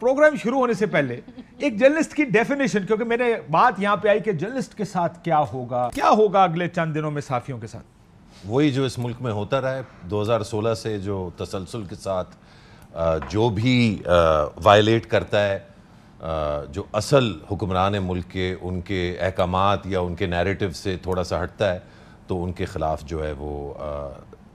Programme शुरू होने से पहले एक जर्नलिस्ट की डेफिनेशन क्योंकि मैंने बात यहाँ पे आई कि जर्नलिस्ट के साथ क्या होगा क्या होगा अगले चंद दिनों में साफियों के साथ वही जो इस मुल्क में होता रहा है 2016 से जो तसलसल के साथ जो भी वायलेट करता है जो असल हुक्मरान मुल्क के उनके अहकाम या उनके नैरेटिव से थोड़ा सा हटता है तो उनके ख़िलाफ़ जो है वो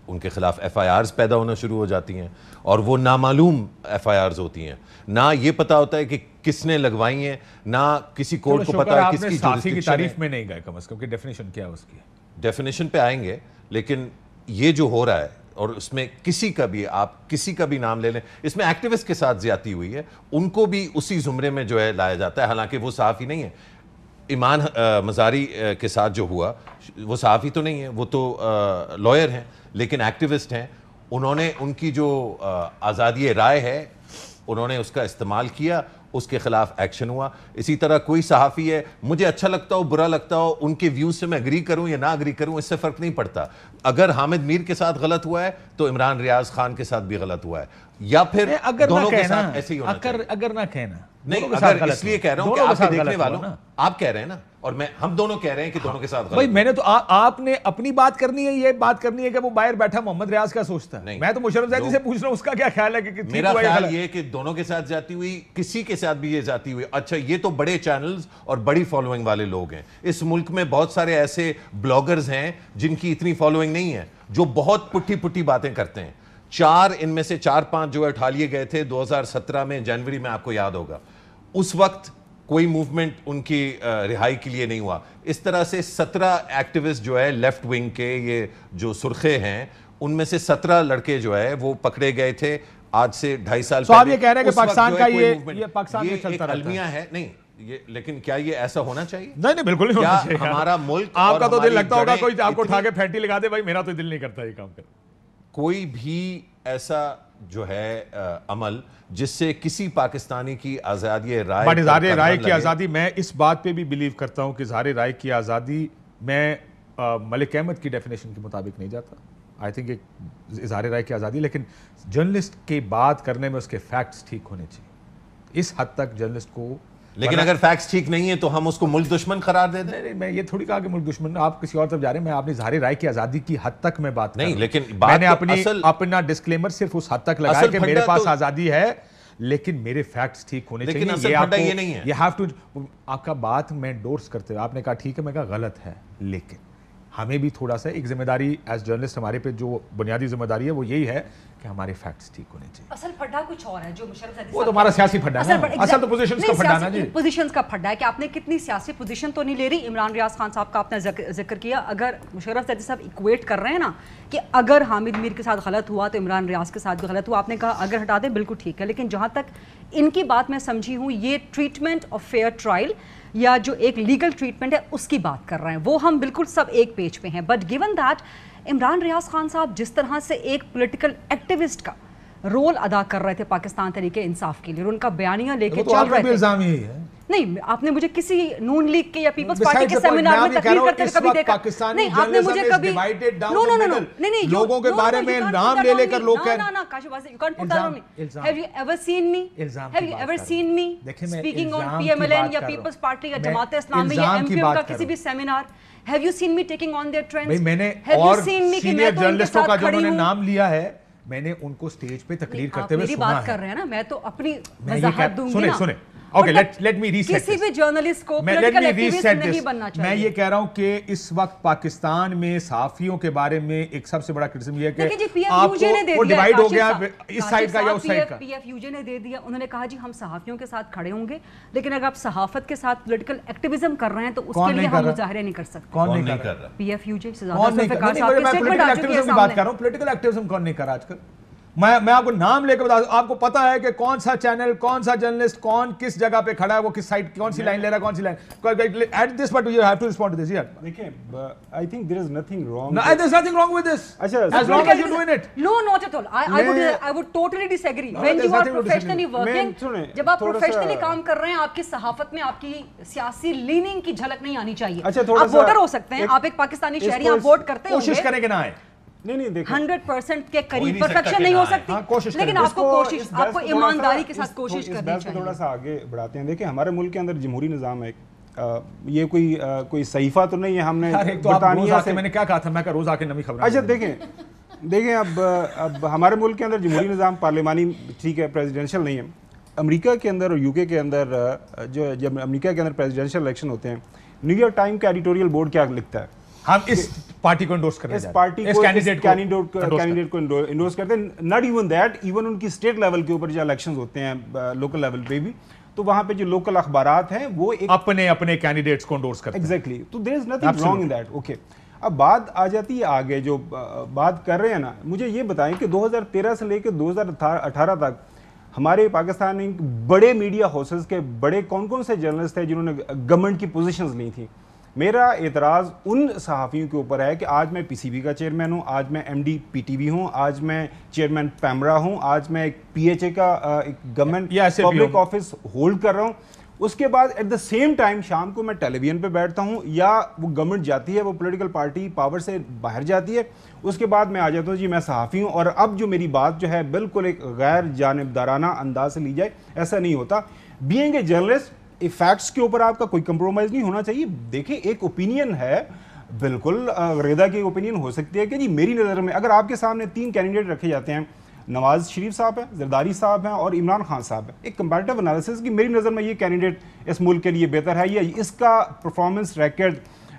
उनके ख़िलाफ़ एफ़ आई आर्स पैदा होना शुरू हो जाती हैं और वो नामालूम एफ़ आई आर्स होती हैं ना ये पता होता है कि किसने लगवाई हैं ना किसी कोर्ट को पता है किसकी साथी की तारीफ में नहीं गए कम अज़ कम डेफिनेशन क्या है उसकी डेफिनेशन पे आएंगे लेकिन ये जो हो रहा है और उसमें किसी का भी आप किसी का भी नाम ले लें इसमें एक्टिविस्ट के साथ ज्यादा हुई है उनको भी उसी जुमरे में जो है लाया जाता है हालांकि वो साफ ही नहीं है ईमान मजारी के साथ जो हुआ वो सहाफ़ी तो नहीं है वो तो लॉयर हैं लेकिन एक्टिविस्ट हैं उन्होंने उनकी जो आज़ादी राय है उन्होंने उसका इस्तेमाल किया उसके खिलाफ एक्शन हुआ इसी तरह कोई सहाफ़ी है मुझे अच्छा लगता हो बुरा लगता हो उनके व्यूज से मैं अग्री करूं या ना अग्री करूं इससे फ़र्क नहीं पड़ता अगर हामिद मीर के साथ गलत हुआ है तो इमरान रियाज खान के साथ भी गलत हुआ है या फिर अगर दोनों के साथ ऐसे ही होना अगर अगर ना कहना नहीं अगर इसलिए कह रहा हूं कि आपके देखने वालों आप कह रहे हैं ना और मैं हम दोनों कह रहे हैं कि दोनों के साथ भाई मैंने तो आ, आपने अपनी बात करनी है ये बात करनी है कि वो बाहर बैठा मोहम्मद रियाज का सोचता है मैं तो मुशरफ जैदी से पूछ रहा हूँ उसका क्या ख्याल है कि कि मेरा ख्याल ये कि दोनों के साथ जाती हुई किसी के साथ भी ये जाती हुई अच्छा ये तो बड़े चैनल और बड़ी फॉलोइंग वाले लोग हैं इस मुल्क में बहुत सारे ऐसे ब्लॉगर्स हैं जिनकी इतनी फॉलोइंग नहीं है जो बहुत पुट्ठी पुट्ठी बातें करते हैं चार इनमें से चार पांच जो है उठा लिए गए थे 2017 में जनवरी में आपको याद होगा उस वक्त कोई मूवमेंट उनकी रिहाई के लिए नहीं हुआ इस तरह से सत्रह एक्टिविस्ट जो है लेफ्ट विंग के ये जो सुर्खे हैं उनमें से सत्रह लड़के जो है वो पकड़े गए थे आज से ढाई साल तो आप ये कह रहे हैं कि पाकिस्तान का ये ये पाकिस्तान में चलता अलमिया है नहीं ये लेकिन क्या ये ऐसा होना चाहिए नहीं नहीं बिल्कुल नहीं होना चाहिए हमारा मुल्क आपका तो दिल लगता होगा कोई आपको उठा के फैटी लगा दे भाई मेरा तो दिल नहीं करता ये काम करना कोई भी ऐसा जो है आ, अमल जिससे किसी पाकिस्तानी की आज़ादी राय इजहार राय की आज़ादी मैं इस बात पे भी बिलीव करता हूँ कि इजहार राय की आज़ादी मैं आ, मलिक अहमद की डेफिनेशन के मुताबिक नहीं जाता आई थिंक एक इजहार राय की आज़ादी लेकिन जर्नलिस्ट के बात करने में उसके फैक्ट्स ठीक होने चाहिए इस हद तक जर्नलिस्ट को लेकिन अगर फैक्ट्स ठीक नहीं है तो हम उसको मुल्क दुश्मन करार दे दें मैं ये थोड़ी कहा कि मुल्क दुश्मन आप किसी और तरफ जा रहे हैं मैं आपने इजहार राय की आजादी की हद तक मैं बात नहीं लेकिन मैंने अपनी अपना डिस्क्लेमर सिर्फ उस हद तक लगाया कि मेरे पास तो- आजादी है लेकिन मेरे फैक्ट्स ठीक होने चाहिए ये आपको ये नहीं है यू हैव आपका बात मैं डोर्स करते हुए आपने कहा ठीक है मैं कहा गलत है लेकिन हमें भी थोड़ा सा एक जिम्मेदारी एज जर्नलिस्ट हमारे पे जो बुनियादी जिम्मेदारी है वो यही है कि हमारे फैक्ट्स ठीक होने चाहिए असल फड्डा कुछ और है जो मुशरफ वो तो हमारा सियासी फड्डा है असल तो पोजीशंस का फड्डा ना जी पोजीशंस का फड्डा है कि आपने कितनी सियासी पोजीशन तो नहीं ले रही इमरान रियाज खान साहब का आपने जिक्र किया अगर मुशरफ जदी साहब इक्वेट कर रहे हैं ना कि अगर हामिद मीर के साथ गलत हुआ तो इमरान रियाज के साथ भी गलत हुआ आपने कहा अगर हटा दें बिल्कुल ठीक है लेकिन जहाँ तक इनकी बात मैं समझी हूँ ये ट्रीटमेंट ऑफ फेयर ट्रायल या जो एक लीगल ट्रीटमेंट है उसकी बात कर रहे हैं वो हम बिल्कुल सब एक पेज पे हैं but given that Imran Riaz Khan sahab जिस तरह से एक पोलिटिकल एक्टिविस्ट का रोल अदा कर रहे थे पाकिस्तान तरीके इंसाफ के लिए उनका बयानिया लेके तो चल रहे थे नहीं आपने मुझे किसी नून लीग के या पीपल्स पार्टी के सेमिनार में तकरीर करते हुए कभी देखा पाकिस्तानी नहीं आपने मुझे कभी नो नो नो नहीं नहीं लोगों के बारे में नाम ले लेकर लोग कह ना ना काशिवास you can't put down me have you ever seen me have you ever seen me speaking on PMLN या पीपल्स पार्टी या जमात इस्लामी e या एमपीएम का किसी भी seminar have you seen me taking on their trends भाई मैंने और सीनियर तो जर्नलिस्टों का जो उन्होंने नाम लिया है मैंने उनको स्टेज पे तकरीर करते हुए सुना है मेरी बात कर रहे हैं ना मैं तो अपनी वजाहत दूंगी सुने सुने okay let let me reset किसी भी जर्नलिस्ट को मैं लेट मी रीसेट नहीं बनना चाहिए मैं ये कह रहा हूं कि इस वक्त पाकिस्तान में साफियों के बारे में एक सबसे बड़ा क्रिटिसिज्म ये है कि आपको वो डिवाइड हो गया इस साइड का या उस साइड का पीएफयूजे ने दे दिया उन्होंने कहा जी हम साफियों के साथ खड़े होंगे लेकिन अगर आप सहाफत के साथ पॉलिटिकल एक्टिविज्म कर रहे हैं तो उसके लिए हम मुजाहरे नहीं कर सकते कौन नहीं कर रहा पीएफयूजे से ज्यादा मैं पॉलिटिकल एक्टिविज्म की बात कर रहा हूं पॉलिटिकल एक्टिविज्म कौन नहीं कर रहा आजकल मैं मैं आपको नाम लेकर बता दू आपको पता है कि कौन सा चैनल कौन सा जर्नलिस्ट कौन किस जगह पे खड़ा है वो किस साइड कौन सी लाइन ले रहा है कौन सी line at this but you have to respond to this यार देखिए I think there is nothing wrong there is nothing wrong with this अच्छा as long as you doing it no not at all I would I would totally disagree when you are professionally working जब आप professionally काम कर रहे हैं आपकी सहाफत में आपकी सियासी लीनिंग की झलक नहीं आनी चाहिए अच्छा, आप वोटर हो सकते हैं आप एक पाकिस्तानी शहरी आप वोट करते हैं कोशिश करें कि ना आए नहीं नहीं देखो हंड्रेड परसेंट के करीब परफेक्शन नहीं हो सकती हाँ, कोशिश लेकिन आपको कोशिश आपको ईमानदारी के साथ कोशिश करनी चाहिए थोड़ा सा आगे बढ़ाते हैं देखिए हमारे मुल्क के अंदर जमहूरी निज़ाम है आ, ये कोई आ, कोई सहीफा तो नहीं है हमने बरतानिया तो से मैंने क्या कहा था मैं रोज आके नवी खबर अच्छा देखें देखें अब अब हमारे मुल्क के अंदर जमहूरी निज़ाम पार्लिमानी ठीक है प्रेसिडेंशियल नहीं है अमेरिका के अंदर और यूके के अंदर जो जब अमेरिका के अंदर प्रेसिडेंशियल इलेक्शन होते हैं न्यूयॉर्क टाइम का एडिटोरियल बोर्ड क्या लिखता है हम इस पार्टी को इंडोर्स करते इस पार्टी इस कैंडिडेट कैंडिडेट को इंडोर्स करते हैं नॉट इवन दैट इवन उनकी स्टेट लेवल के ऊपर जो इलेक्शन होते हैं लोकल लेवल पे भी तो वहां पे जो लोकल अखबार हैं वो एक अपने अपने कैंडिडेट्स को इंडोर्स करते एग्जैक्टली तो there is nothing wrong in that okay अब बात आ जाती है आगे जो बात कर रहे हैं ना मुझे ये बताएं कि 2013 से लेकर 2018 तक हमारे पाकिस्तान में बड़े मीडिया हाउसेस के बड़े कौन कौन से जर्नलिस्ट थे जिन्होंने गवर्नमेंट की पोजीशंस ली थी मेरा एतराज़ उन सहाफ़ियों के ऊपर है कि आज मैं पीसीबी का चेयरमैन हूँ आज मैं एम डी पी टी हूँ आज मैं चेयरमैन पैमरा हूँ आज मैं एक पी एच ए का एक गवर्नमेंट पब्लिक ऑफिस होल्ड कर रहा हूँ उसके बाद एट द सेम टाइम शाम को मैं टेलीविजन पे बैठता हूँ या वो गवर्नमेंट जाती है वो पॉलिटिकल पार्टी पावर से बाहर जाती है उसके बाद मैं आ जाता हूँ जी मैं सहाफ़ी हूँ और अब जो मेरी बात जो है बिल्कुल एक गैर जानबदाराना अंदाज से ली जाए ऐसा नहीं होता बीइंग ए जर्नलिस्ट फैक्ट्स के ऊपर आपका कोई कंप्रोमाइज नहीं होना चाहिए देखिए एक ओपिनियन है बिल्कुल रेदा की ओपिनियन हो सकती है कि जी मेरी नज़र में अगर आपके सामने तीन कैंडिडेट रखे जाते हैं नवाज शरीफ साहब हैं जरदारी साहब हैं और इमरान खान साहब हैं एक कंपेरेटिव एनालिसिस की मेरी नज़र में ये कैंडिडेट इस मुल्क के लिए बेहतर है या इसका परफॉर्मेंस रैकेट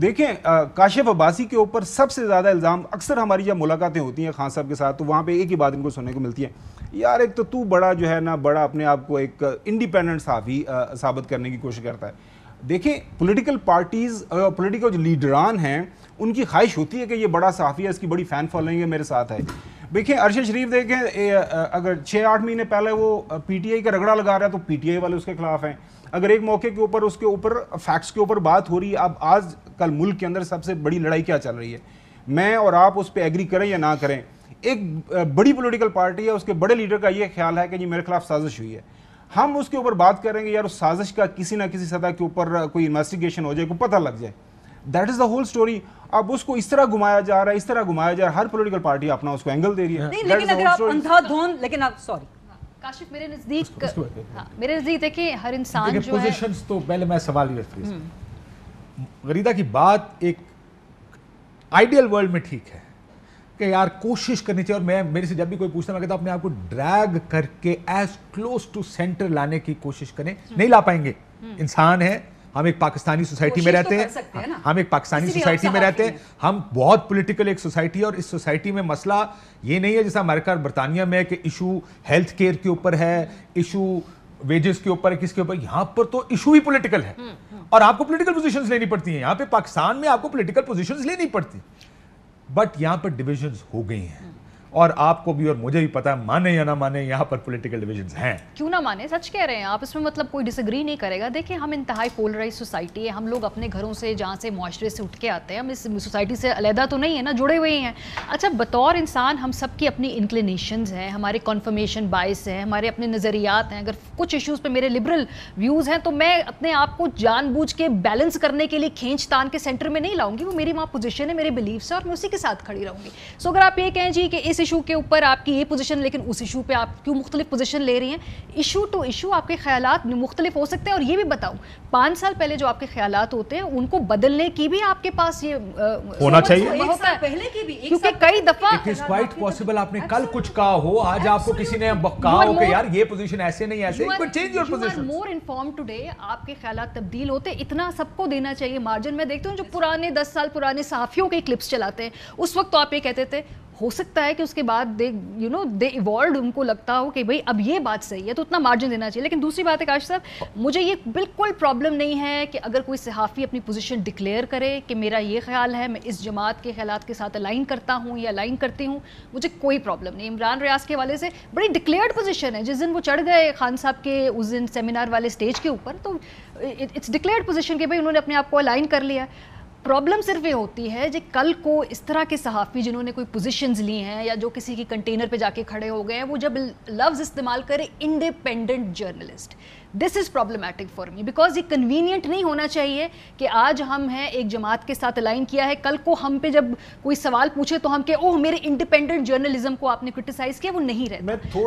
देखें काशिफ अब्बासी के ऊपर सबसे ज़्यादा इल्ज़ाम अक्सर हमारी जब मुलाकातें होती हैं खान साहब के साथ तो वहाँ पे एक ही बात इनको सुनने को मिलती है यार एक तो तू बड़ा जो है ना बड़ा अपने आप को एक इंडिपेंडेंट साफी साबित करने की कोशिश करता है देखें पॉलिटिकल पार्टीज़ पॉलिटिकल जो लीडरान हैं उनकी ख्वाहिश होती है कि ये बड़ा साफ़ी है इसकी बड़ी फ़ैन फॉलोइंग है मेरे साथ है देखें अरशद शरीफ देखें अगर छः आठ महीने पहले वो आई का रगड़ा लगा रहा है तो आई वाले उसके खिलाफ हैं अगर एक मौके के ऊपर उसके ऊपर फैक्ट्स के ऊपर बात हो रही है अब आज कल मुल्क के अंदर सबसे बड़ी लड़ाई क्या चल रही है मैं और आप उस पर एग्री करें या ना करें एक बड़ी पॉलिटिकल पार्टी है उसके बड़े लीडर का ये ख्याल है कि जी मेरे खिलाफ साजिश हुई है हम उसके ऊपर बात करेंगे यार उस साजिश का किसी ना किसी सतह के ऊपर कोई इन्वेस्टिगेशन हो जाए कोई पता लग जाए that is the whole story अब उसको इस तरह घुमाया जा रहा है इस तरह घुमाया जा रहा है हर पोलिटिकल पार्टी अपना उसको एंगल दे रही है लेकिन सॉरी काशिफ मेरे नजदीक हाँ, मेरे नजदीक देखिए हर इंसान जो है तो पहले मैं सवाल गरीदा की बात एक आइडियल वर्ल्ड में ठीक है कि यार कोशिश करनी चाहिए और मैं मेरे से जब भी कोई पूछता मैं कहता अपने आप को ड्रैग करके एज क्लोज टू सेंटर लाने की कोशिश करें हम्म। नहीं ला पाएंगे हम्म। इंसान है हम एक पाकिस्तानी सोसाइटी में तो रहते हैं हम एक पाकिस्तानी सोसाइटी में रहते हैं हम बहुत पॉलिटिकल एक सोसाइटी है और इस सोसाइटी में मसला ये नहीं है जैसा अमेरिका और बरतानिया में है कि इशू हेल्थ केयर के ऊपर है इशू वेजेस के ऊपर है किसके ऊपर यहाँ पर तो इशू ही पॉलिटिकल है हम्म। और आपको पोलिटिकल पोजिशन लेनी पड़ती हैं यहाँ पे पाकिस्तान में आपको पोलिटिकल पोजिशन लेनी पड़ती बट यहाँ पर डिविजन हो गई हैं और आपको भी और मुझे भी पता है माने या ना माने यहाँ पर पॉलिटिकल डिविजन हैं क्यों ना माने सच कह रहे हैं आप इसमें मतलब कोई डिसग्री नहीं करेगा देखिए हम इंतहाई पोलराइज सोसाइटी है हम लोग अपने घरों से जहाँ से मुआरे से उठ के आते हैं हम इस सोसाइटी से अलहदा तो नहीं है ना जुड़े हुए हैं अच्छा बतौर इंसान हम सब की अपनी इंक्लिनेशन है हमारे कॉन्फर्मेशन बाइस है हमारे अपने नज़रियात हैं अगर कुछ इशूज़ पर मेरे लिबरल व्यूज़ हैं तो मैं अपने आप को जानबूझ के बैलेंस करने के लिए खींच तान के सेंटर में नहीं लाऊंगी वो मेरी वहाँ पोजिशन है मेरे बिलीव्स है और मैं उसी के साथ खड़ी रहूँगी सो अगर आप ये कहें जी कि इस इशू के ऊपर आपकी ये पोजीशन लेकिन उस इशू पे आप क्यों मुख्तलिफ पोजीशन ले रही हैं इशू टू इशू आपके ख्याल मुख्तलिफ हो सकते हैं और ये भी बताओ पाँच साल पहले जो आपके ख्याल होते हैं उनको बदलने की भी आपके पास ये होना चाहिए क्योंकि कई दफा पॉसिबल आपने कल कुछ कहा हो आज आपको किसी ने कहा हो यार ये पोजिशन ऐसे नहीं ऐसे मोर इन्फॉर्म टूडे आपके ख्याल तब्दील होते इतना सबको देना चाहिए मार्जिन में देखते हूँ जो पुराने दस साल पुराने सहाफियों के क्लिप्स चलाते हैं उस वक्त तो आप ये कहते थे हो सकता है कि उसके बाद they you know they evolve उनको लगता हो कि भाई अब ये बात सही है तो उतना मार्जिन देना चाहिए लेकिन दूसरी बात है काश साहब मुझे ये बिल्कुल प्रॉब्लम नहीं है कि अगर कोई सहाफ़ी अपनी पोजिशन डिक्लेयर करे कि मेरा ये ख्याल है मैं इस जमात के ख्याल के साथ अलाइन करता हूँ या अलाइन करती हूँ मुझे कोई प्रॉब्लम नहीं इमरान रियाज के वाले से बड़ी डिक्लेयर्ड पोजिशन है जिस दिन वो चढ़ गए खान साहब के उस दिन सेमिनार वाले स्टेज के ऊपर तो इट्स डिक्लेयर्ड पोजिशन के भाई उन्होंने अपने आप को अलाइन कर लिया प्रॉब्लम सिर्फ ये होती है जो कल को इस तरह के सहाफ़ी जिन्होंने कोई पोजीशंस ली हैं या जो किसी की कंटेनर पे जाके खड़े हो गए हैं वो जब लफ्ज़ इस्तेमाल करें independent journalist this is problematic for me because ये कन्वीनियंट नहीं होना चाहिए कि आज हम हैं एक जमात के साथ अलाइन किया है कल को हम पे जब कोई सवाल पूछे तो हम के ओह मेरे इंडिपेंडेंट जर्नलिज्म को आपने क्रिटिसाइज़ किया वो नहीं रहे